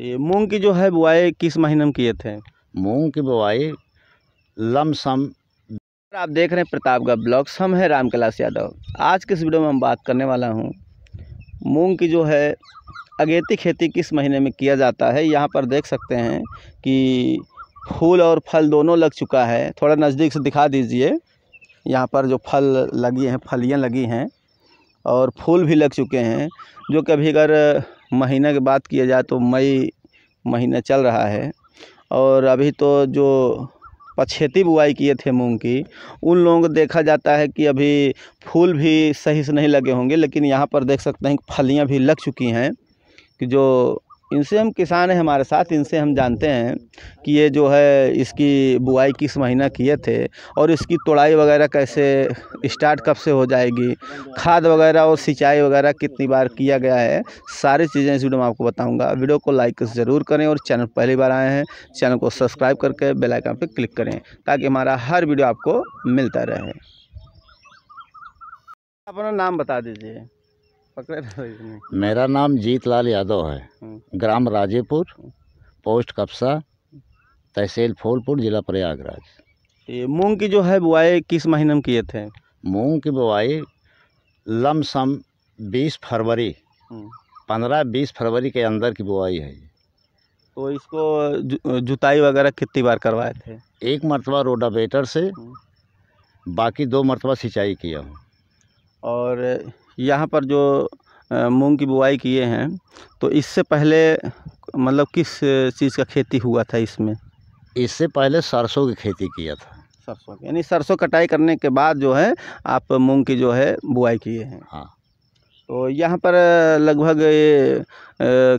ये मूंग की जो है बुआई किस महीने में किए थे मूंग की बुआई लमसम आप देख रहे हैं प्रतापगढ़ ब्लॉक हम है राम कैलाश यादव आज के इस वीडियो में हम बात करने वाला हूँ मूंग की जो है अगेती खेती किस महीने में किया जाता है यहाँ पर देख सकते हैं कि फूल और फल दोनों लग चुका है थोड़ा नज़दीक से दिखा दीजिए यहाँ पर जो फल लगी हैं फलियाँ लगी हैं और फूल भी लग चुके हैं जो कभी अगर महीने की बात किया जाए तो मई महीना चल रहा है और अभी तो जो पछेती बुआई किए थे मूंग की उन लोगों को देखा जाता है कि अभी फूल भी सही से नहीं लगे होंगे लेकिन यहाँ पर देख सकते हैं कि फलियाँ भी लग चुकी हैं कि जो इनसे हम किसान हैं हमारे साथ इनसे हम जानते हैं कि ये जो है इसकी बुआई किस महीना किए थे और इसकी तोड़ाई वगैरह कैसे इस्टार्ट कब से हो जाएगी खाद वगैरह और सिंचाई वगैरह कितनी बार किया गया है सारी चीज़ें इस वीडियो में आपको बताऊंगा वीडियो को लाइक ज़रूर करें और चैनल पहली बार आए हैं चैनल को सब्सक्राइब करके बेलाइकन पर क्लिक करें ताकि हमारा हर वीडियो आपको मिलता रहे अपना नाम बता दीजिए मेरा नाम जीतलाल यादव है हम्म। ग्राम राजेपुर हम्म। पोस्ट कप्सा तहसील फूलपुर जिला प्रयागराज ये मूंग की जो है बुआई किस महीने में किए थे मूंग की बुआई लमसम 20 फरवरी 15-20 हम्म। फरवरी के अंदर की बुआई है तो इसको जु, जुताई वगैरह कितनी बार करवाए थे एक मरतबा रोडावेटर से बाकी दो मरतबा सिंचाई किया हूँ और यहाँ पर जो मूंग की बुआई किए हैं तो इससे पहले मतलब किस चीज़ का खेती हुआ था इसमें इससे पहले सरसों की खेती किया था सरसों यानी सरसों कटाई करने के बाद जो है आप मूंग की जो है बुआई किए हैं हाँ तो यहाँ पर लगभग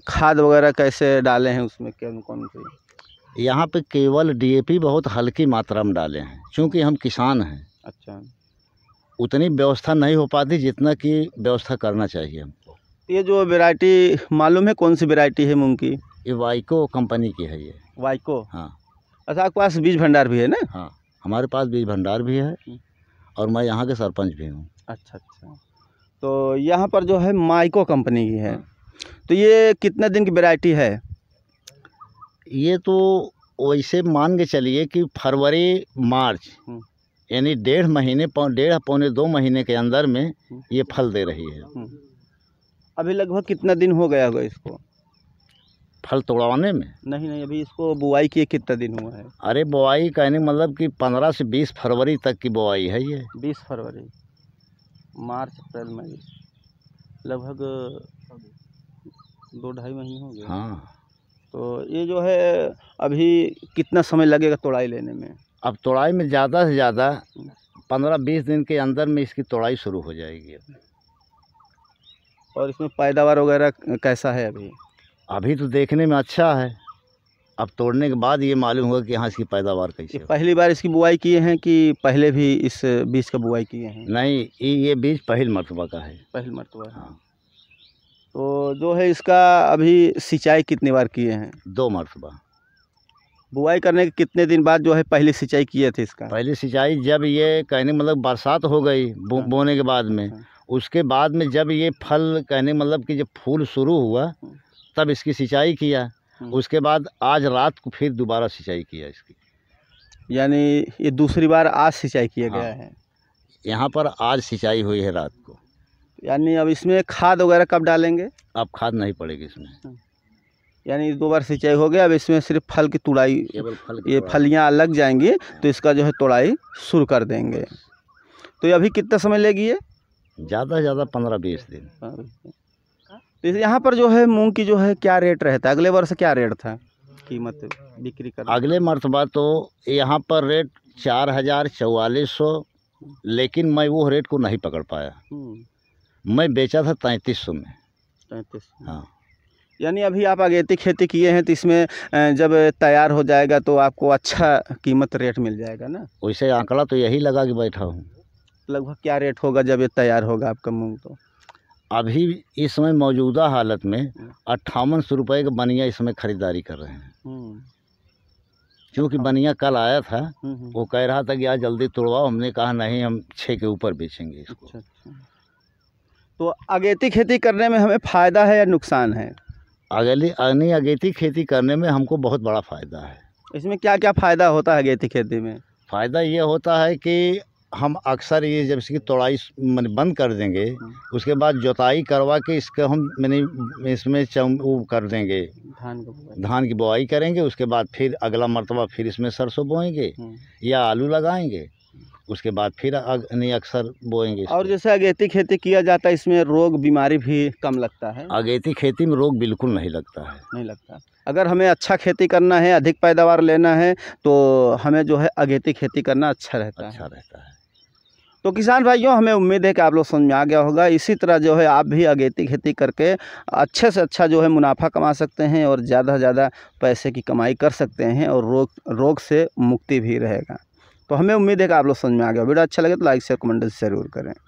खाद वगैरह कैसे डाले हैं उसमें कौन कौन सी यहाँ पे केवल डीएपी बहुत हल्की मात्रा में डाले हैं क्योंकि हम किसान हैं अच्छा उतनी व्यवस्था नहीं हो पाती जितना कि व्यवस्था करना चाहिए हमको ये जो वेराइटी मालूम है कौन सी वेराइटी है मूँग की ये वाइको कंपनी की है ये वाइको हाँ अच्छा आपके पास बीज भंडार भी है ना हाँ हमारे पास बीज भंडार भी है हम्म। और मैं यहाँ के सरपंच भी हूँ अच्छा अच्छा तो यहाँ पर जो है माइको कंपनी की है हाँ। तो ये कितने दिन की वेराइटी है ये तो वैसे मान के चलिए कि फरवरी मार्च हम्म। यानी डेढ़ महीने पौ, डेढ़ पौने दो महीने के अंदर में हम्म। ये फल दे रही है हम्म। अभी लगभग कितना दिन हो गया होगा इसको फल तोड़वाने में नहीं नहीं अभी इसको बुआई किए कितना दिन हुआ है अरे बुआई कहने मतलब कि पंद्रह से बीस फरवरी तक की बुआई है ये बीस फरवरी मार्च अप्रैल मई लगभग दो ढाई महीने हो गए हाँ तो ये जो है अभी कितना समय लगेगा तोड़ाई लेने में अब तोड़ाई में ज़्यादा से ज़्यादा पंद्रह बीस दिन के अंदर में इसकी तोड़ाई शुरू हो जाएगी अब और इसमें पैदावार वगैरह कैसा है अभी अभी तो देखने में अच्छा है अब तोड़ने के बाद ये मालूम होगा कि हाँ इसकी पैदावार कैसी पहली बार इसकी बुआई किए हैं कि पहले भी इस बीज का बुआई किए हैं नहीं ये बीज पहल मरतबा का है पहल मरतबा हाँ तो जो है इसका अभी सिंचाई कितनी बार किए हैं दो मरतबा बुआई करने के कितने दिन बाद जो है पहले सिंचाई किए थे इसका पहले सिंचाई जब ये कहने मतलब बरसात हो गई अच्छा। बोने के बाद में अच्छा। उसके बाद में जब ये फल कहने मतलब कि जब फूल शुरू हुआ तब इसकी सिंचाई किया हम्म। उसके बाद आज रात को फिर दोबारा सिंचाई किया इसकी यानी ये दूसरी बार आज सिंचाई किया हाँ। गया है यहाँ पर आज सिंचाई हुई है रात को यानी अब इसमें खाद वगैरह कब डालेंगे अब खाद नहीं पड़ेगी इसमें अच्छा। यानी दो बार सिंचाई हो गया अब इसमें सिर्फ फल की तुड़ाई फल ये फलियाँ लग जाएंगी तो इसका जो है तोड़ाई शुरू कर देंगे तो अभी कितना समय लेगी ये ज़्यादा से ज़्यादा पंद्रह बीस दिन तो यहाँ पर जो है मूंग की जो है क्या रेट रहता है अगले वर्ष क्या रेट था कीमत बिक्री कर अगले मरतबा तो यहाँ पर रेट चार हज़ार चौवालीस सौ लेकिन मैं वो रेट को नहीं पकड़ पाया हम्म। मैं बेचा था तैंतीस सौ में तैंतीस हाँ यानी अभी आप अगेती खेती किए हैं तो इसमें जब तैयार हो जाएगा तो आपको अच्छा कीमत रेट मिल जाएगा ना वैसे आंकड़ा तो यही लगा कि बैठा हूँ लगभग क्या रेट होगा जब ये तैयार होगा आपका मूँग तो अभी इस समय मौजूदा हालत में हम्म। अट्ठावन सौ रुपये का बनिया इसमें ख़रीदारी कर रहे हैं हम्म। क्योंकि बनिया कल आया था हम्म, वो कह रहा था कि आज जल्दी तोड़वाओ हमने कहा नहीं हम छः के ऊपर बेचेंगे इसको अच्छा, अच्छा। तो अगेती खेती करने में हमें फ़ायदा है या नुकसान है अगली अन्य अगेती खेती करने में हमको बहुत बड़ा फ़ायदा है इसमें क्या क्या फ़ायदा होता है अगेती खेती में फ़ायदा ये होता है कि हम अक्सर ये जब इसकी तोड़ाई मैंने बंद कर देंगे हाँ। उसके बाद जोताई करवा के इसका हम मैंने इसमें चम कर देंगे धान की धान की बुआई करेंगे उसके बाद फिर अगला मरतबा फिर इसमें सरसों बोएंगे हाँ। या आलू लगाएंगे उसके बाद फिर अक्सर बोएंगे और जैसे अगेती खेती किया जाता है इसमें रोग बीमारी भी कम लगता है अगेती खेती में रोग बिल्कुल नहीं लगता है नहीं लगता अगर हमें अच्छा खेती करना है अधिक पैदावार लेना है तो हमें जो है अगेती खेती करना अच्छा रहता है अच्छा रहता है तो किसान भाइयों हमें उम्मीद है कि आप लोग समझ में आ गया होगा इसी तरह जो है आप भी अगेती खेती करके अच्छे से अच्छा जो है मुनाफा कमा सकते हैं और ज़्यादा से ज़्यादा पैसे की कमाई कर सकते हैं और रोग रोग से मुक्ति भी रहेगा तो हमें उम्मीद है कि आप लोग समझ में आ गया वीडियो अच्छा लगे तो लाइक शेयर कमेंट जरूर करें